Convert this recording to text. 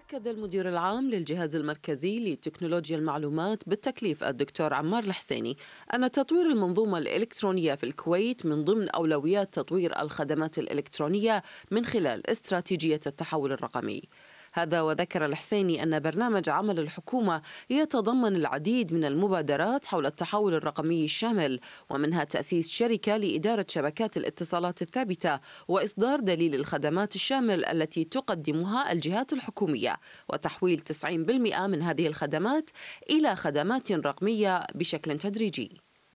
أكد المدير العام للجهاز المركزي لتكنولوجيا المعلومات بالتكليف الدكتور عمار الحسيني أن تطوير المنظومة الإلكترونية في الكويت من ضمن أولويات تطوير الخدمات الإلكترونية من خلال استراتيجية التحول الرقمي. هذا وذكر الحسيني أن برنامج عمل الحكومة يتضمن العديد من المبادرات حول التحول الرقمي الشامل ومنها تأسيس شركة لإدارة شبكات الاتصالات الثابتة وإصدار دليل الخدمات الشامل التي تقدمها الجهات الحكومية وتحويل 90% من هذه الخدمات إلى خدمات رقمية بشكل تدريجي